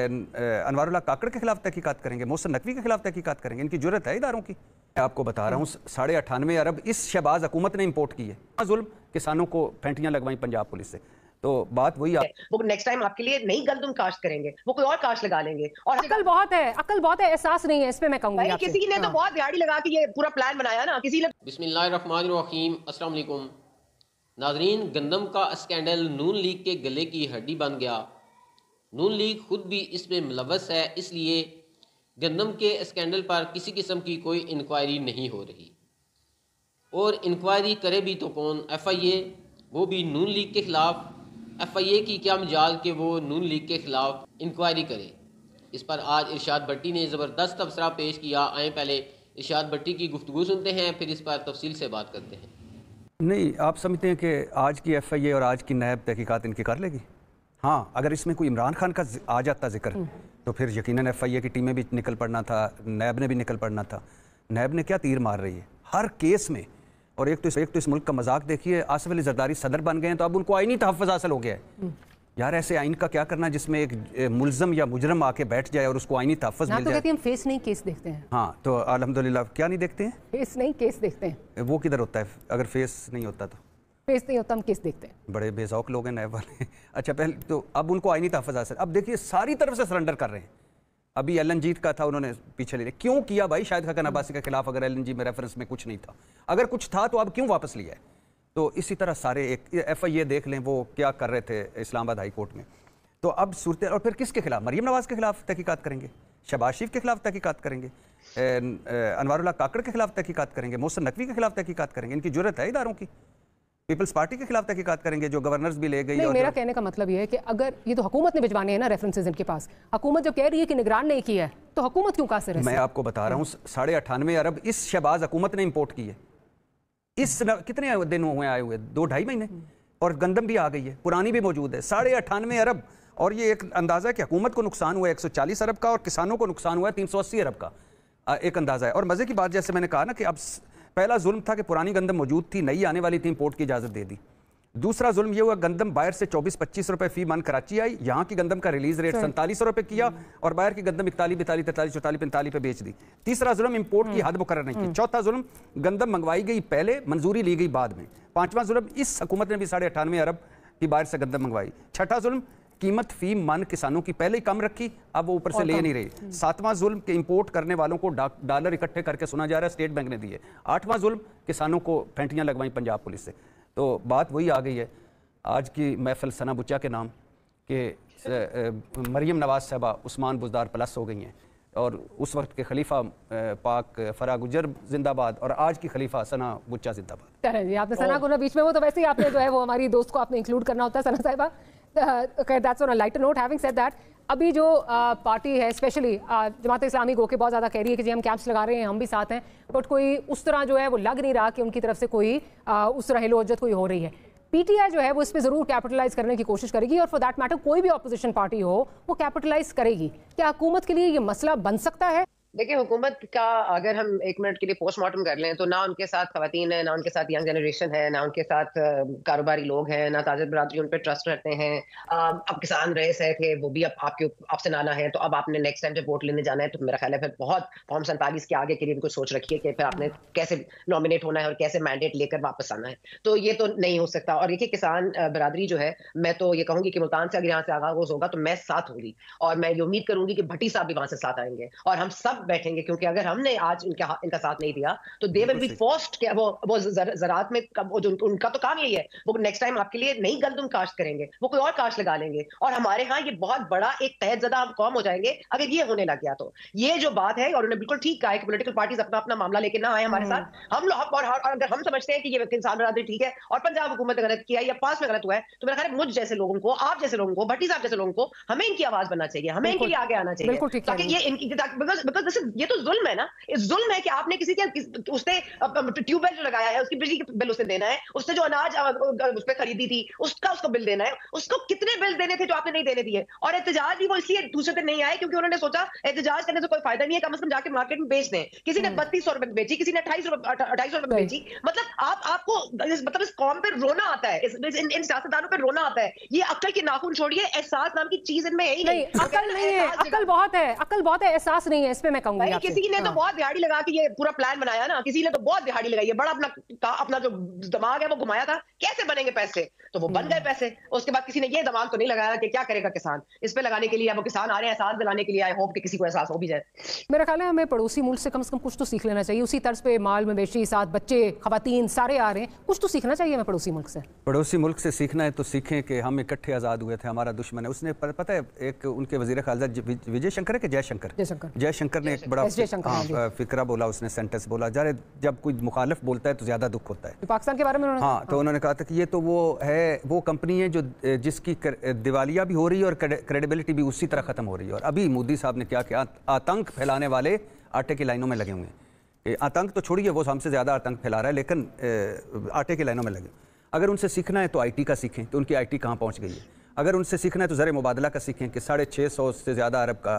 अनवारुल्ला काकड़ के खिलाफ तहकीकत करेंगे मोहसन नकवी के खिलाफ तहकीकत करेंगे इनकी जरूरत है इदारों की मैं आपको बता रहा हूँ साढ़े अठानवे अरब इस शहबाज हकूमत ने इम्पोर्ट की है जुल्म किसानों को फेंटियाँ लगवाई पंजाब पुलिस से तो बात वही आप... वो नेक्स्ट टाइम आपके लिए नई गंदम काश्त करेंगे वो कोई और काश्त लगा लेंगे और अकल बहुत है अकल बहुत है एहसास नहीं है इस पे मैं कहूंगी किसी ने तो हाँ। बहुत दिहाड़ी लगा के ये पूरा प्लान बनाया ना किसी ने बिस्मिल्लाहिर्रहमानिर्रहीम अस्सलाम वालेकुम नाजरीन गंदम का स्कैंडल नून लीग के गले की हड्डी बन गया नून लीग खुद भी इसमें मुलवस है इसलिए गंदम के स्कैंडल पर किसी किस्म की कोई इंक्वायरी नहीं हो रही और इंक्वायरी करे भी तो कौन एफ आई ए वो भी नून लीग के ख़िलाफ़ एफ आई ए की क्या मजाल के वो नून लीग के ख़िलाफ़ इंक्वायरी करे इस पर आज इरशाद भट्टी ने ज़बरदस्त तबसरा पेश किया आए पहले इरशाद भट्टी की गुफ्तु सुनते हैं फिर इस पर तफसील से बात करते हैं नहीं आप समझते हैं कि आज की एफ आई ए और आज की नायब तहकीकत इनकी कर लेगी हाँ अगर इसमें कोई इमरान खान का आ जाता जिक्र हम्म। तो फिर यकीन एफ आई ए की टीमें भी निकल पड़ना था नैब ने भी निकल पड़ना था नैब ने क्या तीर मार रही है हर केस में और एक तो इस, एक तो इस मुल्क का मजाक देखिए आसफ अली जरदारी सदर बन गए हैं तो अब उनको आईनी तहफ़ हासिल हो गया है हम्म। यार ऐसे आइन का क्या करना जिसमें एक मुलजम या मुजरम आके बैठ जाए और उसको आइनी तहफ़ मिल तो जाए हम फेस नहीं केस देखते हैं हाँ तो अलहमदिल्ला क्या नहीं देखते हैं फेस नहीं केस देखते हैं वो किधर होता है अगर फेस नहीं होता तो भेजते होता हम किस देखते हैं बड़े बेजौक लोग हैं नए वाले अच्छा पहले तो अब उनको आईनी तहफा सर अब देखिए सारी तरफ से सरेंडर कर रहे हैं अभी एल का था उन्होंने पीछे ले लिया क्यों किया भाई शायद खकन अब्बासी के खिलाफ अगर एल में रेफरेंस में कुछ नहीं था अगर कुछ था तो अब क्यों वापस लिया है तो इसी तरह सारे एक एफ आई ए देख लें वो क्या कर रहे थे इस्लामाबाद हाई कोर्ट में तो अब सूरत और फिर किसके खिलाफ मरीम नवाज़ के खिलाफ तहकीकत करेंगे शबाज शरीफ के खिलाफ तहकीकत करेंगे अनवारुल्ला काकड़ के खिलाफ तहकीकत करेंगे मोहसन नकवी के खिलाफ तहकीकत करेंगे इनकी जरूरत है इदारों की पीपल्स पार्टी के खिलाफ तहकीकत करेंगे जो गवर्नर्स भी ले गए नहीं, मेरा कहने का मतलब यह है कि अगर ये तो हुकूमत ने भिजवाने हैं ना रेफरेंसेज इनके पास हुकूमत जो कह रही है कि निगरान नहीं किया है तो हुकूमत क्यों कासिर है मैं आपको बता रहा हूँ साढ़े अठानवे अरब इस शहबाज हुकूमत ने इम्पोर्ट की है इस कितने दिन हुए आए हुए दो ढाई महीने और गंदम भी आ गई है पुरानी भी मौजूद है साढ़े अठानवे अरब और ये एक अंदाज़ा है कि हुकूमत को नुकसान हुआ है एक सौ चालीस अरब का और किसानों को नुकसान हुआ है तीन सौ अस्सी अरब का एक अंदाज़ा है और मज़े की बात जैसे मैंने कहा ना कि अब पहला जुल्म था कि पुरानी गंदम मौजूद थी नई आने वाली थी इंपोर्ट की इजाज़त दे दी दूसरा जुल्म ये हुआ गंदम बाहर से चौबीस पच्चीस रुपए फी मन कराची आई यहाँ की गंदम का रिलीज रेट सैंतालीस रुपए किया और बाहर की गंदम इकतालीस बैतालीस तैतालीस चौतालीस पैंतालीस पे बेच दी तीसरा जुल्म इंपोर्ट की हद मुकर नहीं की हम्म। चौथा जुल्म गंदम मंगवाई गई पहले मंजूरी ली गई बाद में पांचवा जुल्म इस हकूमत ने भी साढ़े अठानवे अरब की बाहर से गंदम मंगवाई छठा जुल्म कीमत फी मन किसानों की पहले ही कम रखी अब वो ऊपर से ले नहीं रही हम्म। सातवां जुल्म के इंपोर्ट करने वालों को डॉलर इकट्ठे करके सुना जा रहा है स्टेट बैंक ने दिए आठवां जुल्म किसानों को फेंटियां लगवाई पंजाब पुलिस से तो बात वही आ गई है आज की महफल सना बुच्चा के नाम के मरियम नवाज साहबा उस्मान बुजदार प्लस हो गई हैं और उस वक्त के खलीफा पाक फरा गुजर जिंदाबाद और आज की खलीफा सना बुच्चा जिंदाबाद जी आपने सना को बीच में वो तो वैसे ही आपने जो है वो हमारी दोस्त को आपने इंक्लूड करना होता है सना साहबा Uh, okay, that's on a lighter note. Having said that, अभी जो पार्टी uh, है स्पेशली uh, जमात इस्लामी गो के बहुत ज़्यादा कह रही है कि जी हम कैंप्स लगा रहे हैं हम भी साथ हैं बट कोई उस तरह जो है वो लग नहीं रहा कि उनकी तरफ से कोई उस तरह हिलोजत कोई हो रही है पीटीआई जो है वो इस पर ज़रूर कैपिटलाइज करने की कोशिश करेगी और फॉर दैट मैटर कोई भी अपोजिशन पार्टी हो वो कैपिटलाइज करेगी क्या हुकूमत के लिए ये मसला बन सकता है देखिए हुकूमत का अगर हम एक मिनट के लिए पोस्टमार्टम कर लें तो ना उनके साथ खातन है ना उनके साथ यंग जनरेशन है ना उनके साथ कारोबारी लोग हैं ना ताजर बरदरी उन पर ट्रस्ट रहते हैं अब किसान रहे है कि वो भी अब आपके आपसे नाना है तो अब आपने नेक्स्ट टाइम जब वोट लेने जाना है तो मेरा ख्याल है फिर बहुत फॉर्म सैंतालीस के आगे के लिए भी कुछ सोच रखिए कि फिर आपने कैसे नॉमिनेट होना है और कैसे मैंडेट लेकर वापस आना है तो ये तो नहीं हो सकता और देखिए किसान बरदरी जो है मैं तो ये कहूँगी कि मुल्तान से अगर यहाँ से आगाज होगा तो मैं साथ होगी और मैं ये उम्मीद करूंगी कि भट्टी साहब भी वहाँ से साथ आएंगे और हम सब बैठेंगे क्योंकि अगर हमने आज इनका इनका साथ नहीं दिया तो दे विल बी फोर्स्ड के वो वो जरात में वो जो उनका तो काम यही है वो नेक्स्ट टाइम आपके लिए नहीं गंदम काश्त करेंगे वो कोई और काश्त लगा लेंगे और हमारे यहाँ ये बहुत बड़ा एक तहत ज्यादा हम कौम हो जाएंगे अगर ये होने लग गया तो ये जो बात है और उन्हें बिल्कुल ठीक कहा है कि पोलिटिकल पार्टीज अपना अपना मामला लेके ना आए हमारे साथ हम्म। हम लोग और, और अगर हम समझते हैं कि ये इंसान बरादरी ठीक है और पंजाब हुकूमत ने गलत किया या पास में गलत हुआ है तो मेरा ख्याल मुझ जैसे लोगों को आप जैसे लोगों को भट्टी साहब जैसे लोगों को हमें इनकी आवाज बनना चाहिए हमें इनके लिए आगे आना चाहिए ताकि ये इनकी बिकॉज दिस इज ये तो जुल्म है ना इस जुल्म है कि आपने किसी के उसने ट्यूबवेल जो लगाया है उसकी बिजली के बिल उसे देना है उसने जो अनाज उस पर खरीदी थी उसका उसको बिल देना है उसको कितने बिल देने थे जो आपने नहीं देने दिए और एहतजाज भी वो इसलिए दूसरे दिन नहीं आए क्योंकि उन्होंने सोचा एहतजाज करने से कोई फायदा नहीं है कम से कम जाके मार्केट में बेच दें किसी ने हम्म। बत्तीस सौ रुपए में बेची किसी ने अठाईस अठाईस सौ रुपए बेची मतलब आप आपको मतलब इस कॉम पर रोना आता है इन, सियासतदानों पर रोना आता है ये अक्ल के नाखून छोड़िए एहसास नाम की चीज इनमें यही नहीं अकल नहीं है अकल बहुत है अकल बहुत है एहसास नहीं है इसमें मैं कहूंगी किसी ने तो हाँ। बहुत दिहाड़ी लगा के ये पूरा प्लान बनाया ना किसी ने तो बहुत दिहाड़ी लगाई है बड़ा अपना अपना जो दिमाग है वो घुमाया था कैसे बनेंगे पैसे तो वो बन हम्म। गए पैसे उसके बाद किसी ने ये दिमाग तो नहीं लगाया कि क्या करेगा किसान इस पे लगाने के लिए अब किसान आ रहे हैं एहसास दिलाने के लिए आई होप कि किसी को एहसास हो भी जाए मेरा ख्याल है हमें पड़ोसी मुल्क से कम से कम कुछ तो सीख लेना चाहिए उसी तर्ज पे माल मवेशी साथ बच्चे खातन सारे आ रहे हैं कुछ तो सीखना चाहिए हमें पड़ोसी मुल्क से पड़ोसी मुल्क से सीखना है तो सीखें कि हम इकट्ठे आज़ाद हुए थे हमारा दुश्मन है उसने पता है एक उनके वजीर खालजा विजय शंकर है कि जयशंकर जयशंकर जयशंकर ने ने एक बड़ा हाँ, फिक्रा बोला उसने सेंटेंस बोला जारे जब कोई मुखालफ बोलता है तो ज़्यादा दुख होता है तो पाकिस्तान के बारे में हाँ तो उन्होंने कहा था कि ये तो वो है वो कंपनी है जो जिसकी दिवालिया भी हो रही है और क्रेडिबिलिटी भी उसी तरह ख़त्म हो रही है और अभी मोदी साहब ने क्या किया आतंक फैलाने वाले आटे की लाइनों में लगे हुए हैं आतंक तो छोड़िए वो हमसे ज़्यादा आतंक फैला रहा है लेकिन आटे की लाइनों में लगे अगर उनसे सीखना है तो आईटी का सीखें तो उनकी आईटी कहाँ पहुँच गई है अगर उनसे सीखना है तो ज़र मुबादला का सीखें कि साढ़े छः सौ से ज़्यादा अरब का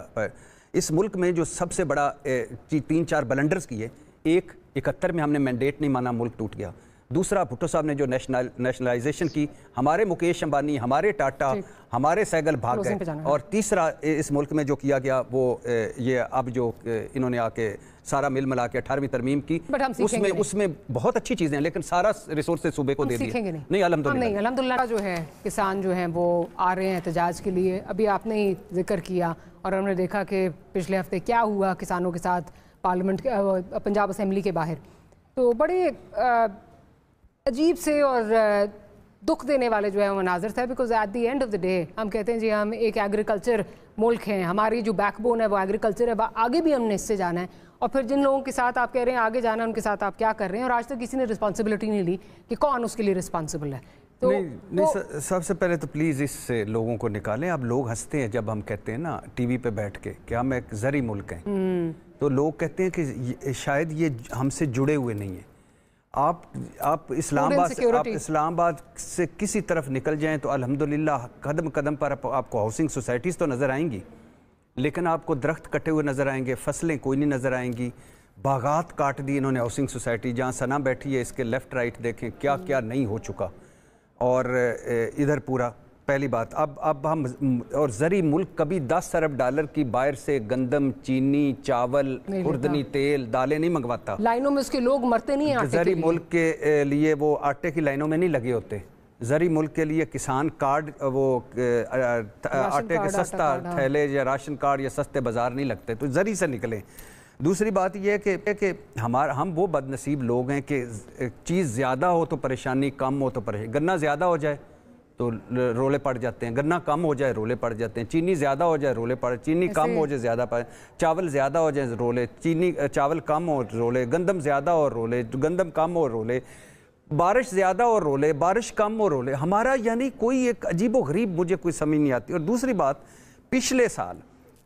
इस मुल्क में जो सबसे बड़ा तीन चार बलंडर्स किए एक इकहत्तर में हमने मैंडेट नहीं माना मुल्क टूट गया दूसरा भुट्टो साहब ने जो नेशनल नेशनलाइजेशन की हमारे मुकेश अंबानी हमारे टाटा हमारे सैगल भाग गए और तीसरा इस मुल्क में जो किया गया वो ये अब जो इन्होंने आके सारा मिल मिला के अठारहवीं तरमीम की उसमें उसमें बहुत अच्छी चीज़ें हैं लेकिन सारा रिसोर्स सूबे को दे दिए नहीं नहीं अलहमदिल्ला जो है किसान जो है वो आ रहे हैं एहतजाज के लिए अभी आपने ही जिक्र किया और हमने देखा कि पिछले हफ्ते क्या हुआ किसानों के साथ पार्लियामेंट पंजाब असम्बली के बाहर तो बड़े अजीब से और दुख देने वाले जो है मनाजर थे because at the end of the day हम कहते हैं जी हम एक एग्रीकल्चर मुल्क हैं हमारी जो बैकबोन है वो एग्रीकल्चर है वह आगे भी हमने इससे जाना है और फिर जिन लोगों के साथ आप कह रहे हैं आगे जाना उनके साथ आप क्या कर रहे हैं और आज तक तो किसी ने रिस्पॉन्सिबिलिटी नहीं ली कि कौन उसके लिए रिस्पॉन्सिबल है तो, नहीं, नहीं सबसे पहले तो प्लीज़ इससे लोगों को निकालें अब लोग हंसते हैं जब हम कहते हैं ना टीवी पे बैठ के कि हम एक जरी मुल्क हैं हम्म। तो लोग कहते हैं कि शायद ये हमसे जुड़े हुए नहीं हैं आप आप इस्लामाबाद से आप इस्लामाबाद से किसी तरफ निकल जाएं तो अल्हम्दुलिल्लाह कदम कदम पर आप, आपको हाउसिंग सोसाइटीज़ तो नज़र आएंगी लेकिन आपको दरख्त कटे हुए नज़र आएंगे फसलें कोई नहीं नज़र आएंगी बागात काट दी इन्होंने हाउसिंग सोसाइटी जहाँ सना बैठी है इसके लेफ़्ट राइट देखें क्या क्या नहीं हो चुका और इधर पूरा पहली बात अब अब हम और ज़री मुल्क कभी दस अरब डॉलर की बाहर से गंदम चीनी चावल खुर्दनी तेल दालें नहीं मंगवाता लाइनों में उसके लोग मरते नहीं हैं ज़री मुल्क के लिए वो आटे की लाइनों में नहीं लगे होते ज़री मुल्क के लिए किसान कार्ड वो आटे के सस्ता हाँ। थैले या राशन कार्ड या सस्ते बाज़ार नहीं लगते तो ज़री से निकले दूसरी बात यह है कि कि हमारा हम वो बदनसीब लोग हैं कि चीज़ ज़्यादा हो तो परेशानी कम हो तो परेशानी गन्ना ज़्यादा हो जाए तो रोले पड़ जाते हैं गन्ना कम हो जाए रोले पड़ जाते हैं चीनी ज़्यादा हो जाए रोले पड़ चीनी कम हो जाए ज़्यादा पड़े चावल ज़्यादा हो जाए रोले चीनी चावल कम हो रोले गंदम ज़्यादा और रोले गंदम कम हो रोले बारिश ज़्यादा और रोले बारिश कम और रोले हमारा यानी कोई एक अजीब गरीब मुझे कोई समझ नहीं आती और दूसरी बात पिछले साल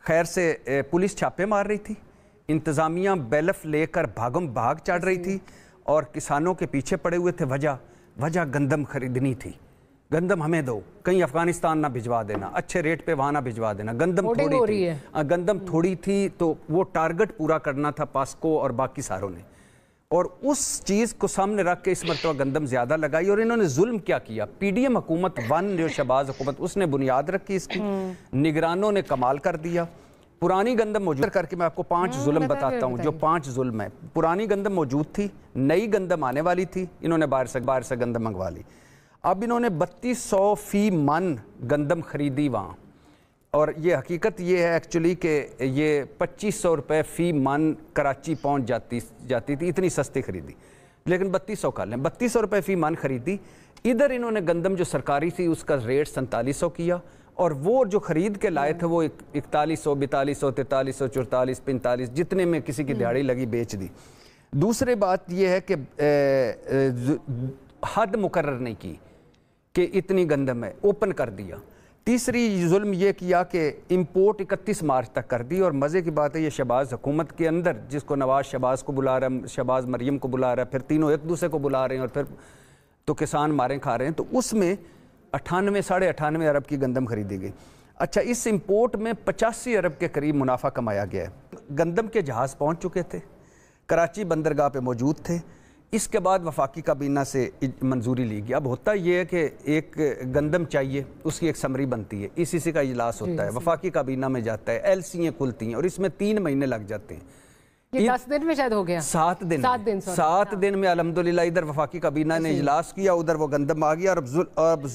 खैर से पुलिस छापे मार रही थी इंतज़ामिया बेलफ लेकर भागम भाग चढ़ रही थी और किसानों के पीछे पड़े हुए थे वजह वजह गंदम खरीदनी थी गंदम हमें दो कहीं अफगानिस्तान ना भिजवा देना अच्छे रेट पे वहां ना भिजवा देना गंदम थोड़ी थी है। हाँ, गंदम थोड़ी थी तो वो टारगेट पूरा करना था पास्को और बाकी सारों ने और उस चीज़ को सामने रख के इस मरतबा गंदम ज़्यादा लगाई और इन्होंने जुल्म क्या किया पीडीएम हुकूमत वन जो शबाज हुकूमत उसने बुनियाद रखी इसकी हम्म। निगरानों ने कमाल कर दिया पुरानी गंदम मौजूद करके मैं आपको पांच हम्म, जुल्म बताता हूँ जो पांच जुल्म है पुरानी गंदम मौजूद थी नई गंदम आने वाली थी इन्होंने बाहर से बाहर से गंदम मंगवा ली अब इन्होंने बत्तीस सौ फी मन गंदम ख़रीदी वहाँ और ये हकीकत ये है एक्चुअली कि ये पच्चीस सौ रुपये फ़ी मन कराची पहुँच जाती जाती थी इतनी सस्ती ख़रीदी लेकिन बत्तीस सौ का लें बत्तीस सौ रुपये फ़ी मन ख़रीदी इधर इन्होंने गंदम जो सरकारी थी उसका रेट सैंतालीस सौ किया और वो जो ख़रीद के लाए थे वो इकतालीस सौ बैतालीस सौ तैतालीस सौ चौतालीस पैंतालीस जितने में किसी की दिहाड़ी लगी बेच दी दूसरी बात यह है कि हद मुकर नहीं की कि इतनी गंदम है ओपन कर दिया तीसरी जुल्म ये किया कि इम्पोर्ट इकतीस मार्च तक कर दी और मज़े की बात है ये शबाज़ हुकूमत के अंदर जिसको नवाज़ शबाज़ को बुला रहा है शबाज़ मरीम को बुला रहा है फिर तीनों एक दूसरे को बुला रहे हैं और फिर तो किसान मारें खा रहे हैं तो उसमें अठानवे साढ़े अठानवे अरब की गंदम खरीदी गई अच्छा इस इम्पोर्ट में पचासी अरब के करीब मुनाफा कमाया गया है गंदम के जहाज़ पहुँच चुके थे कराची बंदरगाह पर मौजूद थे इसके बाद वफाकी काबीना से मंजूरी ली गई अब होता यह है कि एक गंदम चाहिए उसकी एक समरी बनती है इसी से का इजलास होता है वफाकी काबीना में जाता है एल सी खुलती हैं और इसमें तीन महीने लग जाते हैं दिन में शायद हो गया सात दिन सात दिन सात हाँ। दिन में अलहमदिल्ला इधर वफाकी काबीना ने इजलास किया उधर वो गंदम आ गया और अब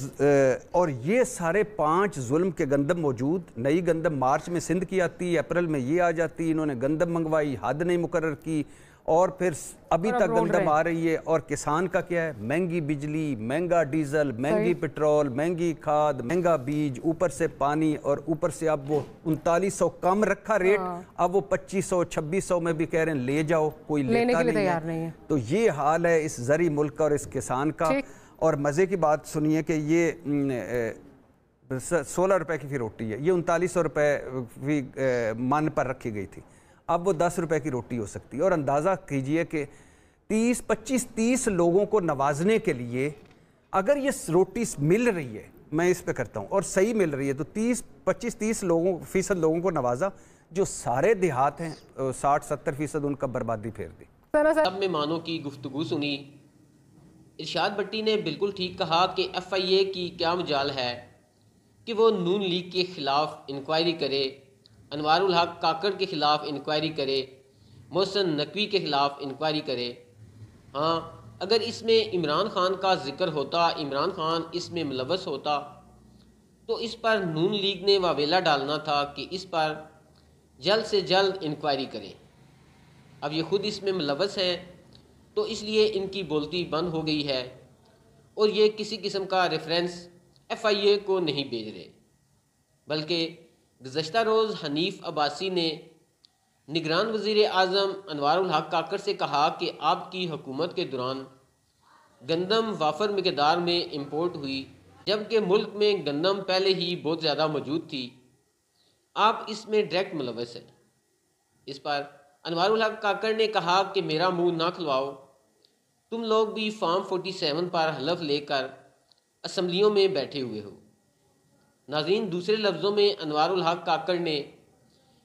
और ये सारे पांच जुल्म के गंदम मौजूद नई गंदम मार्च में सिंध की आती अप्रैल में ये आ जाती इन्होंने गंदम मंगवाई हद नहीं मुकर की और फिर अभी तक गंदम आ रही है और किसान का क्या है महंगी बिजली महंगा डीजल महंगी पेट्रोल महंगी खाद महंगा बीज ऊपर से पानी और ऊपर से अब वो उनतालीस सौ कम रखा रेट हाँ। अब वो पच्चीस सौ छब्बीस सौ में भी कह रहे हैं ले जाओ कोई लेने के लिए है। नहीं है तो ये हाल है इस जरी मुल्क और इस किसान का और मज़े की बात सुनिए कि ये सोलह रुपए की फिर रोटी है ये उनतालीस सौ रुपए भी मन पर रखी गई थी अब वो दस रुपए की रोटी हो सकती है और अंदाज़ा कीजिए कि तीस पच्चीस तीस लोगों को नवाजने के लिए अगर ये रोटी मिल रही है मैं इस पे करता हूँ और सही मिल रही है तो तीस पच्चीस तीस लोगों फीसद लोगों को नवाजा जो सारे देहात हैं साठ सत्तर फीसद उनका बर्बादी फेर दी सब मेहमानों की गुफ्तु सुनी इर्शाद भट्टी ने बिल्कुल ठीक कहा कि एफ आई ए की क्या मजाल है कि वो नून लीग के ख़िलाफ़ इंक्वायरी करे अनवारुल हक काकड़ के ख़िलाफ़ इंक्वायरी करे मोहसन नकवी के ख़िलाफ़ इंक्वायरी करे हाँ अगर इसमें इमरान ख़ान का जिक्र होता इमरान ख़ान इसमें मुलवस होता तो इस पर नून लीग ने वावेला डालना था कि इस पर जल्द से जल्द इंक्वायरी करें अब ये ख़ुद इसमें मुलवस हैं तो इसलिए इनकी बोलती बंद हो गई है और ये किसी किस्म का रेफरेंस एफ आई ए को नहीं भेज रहे बल्कि गुजशत रोज़ हनीफ अब्बासी ने निगरान वज़ी अजम अनवारक काकर से कहा कि आपकी हुकूमत के दौरान गंदम वाफर मकदार में इम्पोर्ट हुई जबकि मुल्क में गंदम पहले ही बहुत ज़्यादा मौजूद थी आप इसमें डायरेक्ट मुलवस हैं इस पर अनवर हक काकर ने कहा कि मेरा मुँह ना खुलवाओ तुम लोग भी फार्म सेवन पर हलफ लेकर असम्बलियों में बैठे हुए हो नाजीन दूसरे लफ्ज़ों में अनवारुल हक ने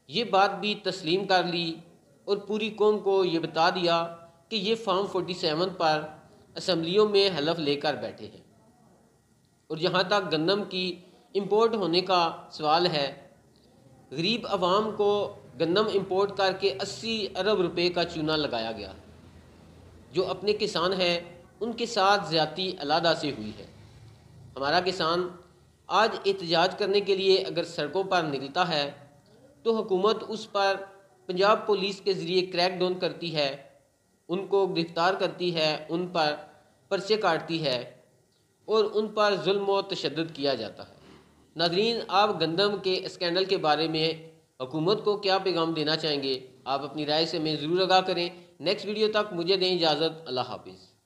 ये बात भी तस्लीम कर ली और पूरी कौम को ये बता दिया कि ये फार्म फोर्टी सेवन पर असम्बलियों में हलफ लेकर बैठे हैं और जहाँ तक गंदम की इम्पोर्ट होने का सवाल है गरीब आवाम को गंदम इम्पोर्ट करके अस्सी अरब रुपये का चूना लगाया गया जो अपने किसान हैं उनके साथ ज़्यादा अलादा से हुई है हमारा किसान आज एहतजाज करने के लिए अगर सड़कों पर निकलता है तो हुकूमत उस पर पंजाब पुलिस के ज़रिए क्रैक डाउन करती है उनको गिरफ़्तार करती है उन पर पर्चे काटती है और उन पर जुल्म तशद किया जाता है नाजरीन आप गंदम के स्कैंडल के बारे में हुकूमत को क्या पैगाम देना चाहेंगे आप अपनी राय से मैं ज़रूर आगा करें नेक्स्ट वीडियो तक मुझे दें इजाज़त अल्लाह हाफिज़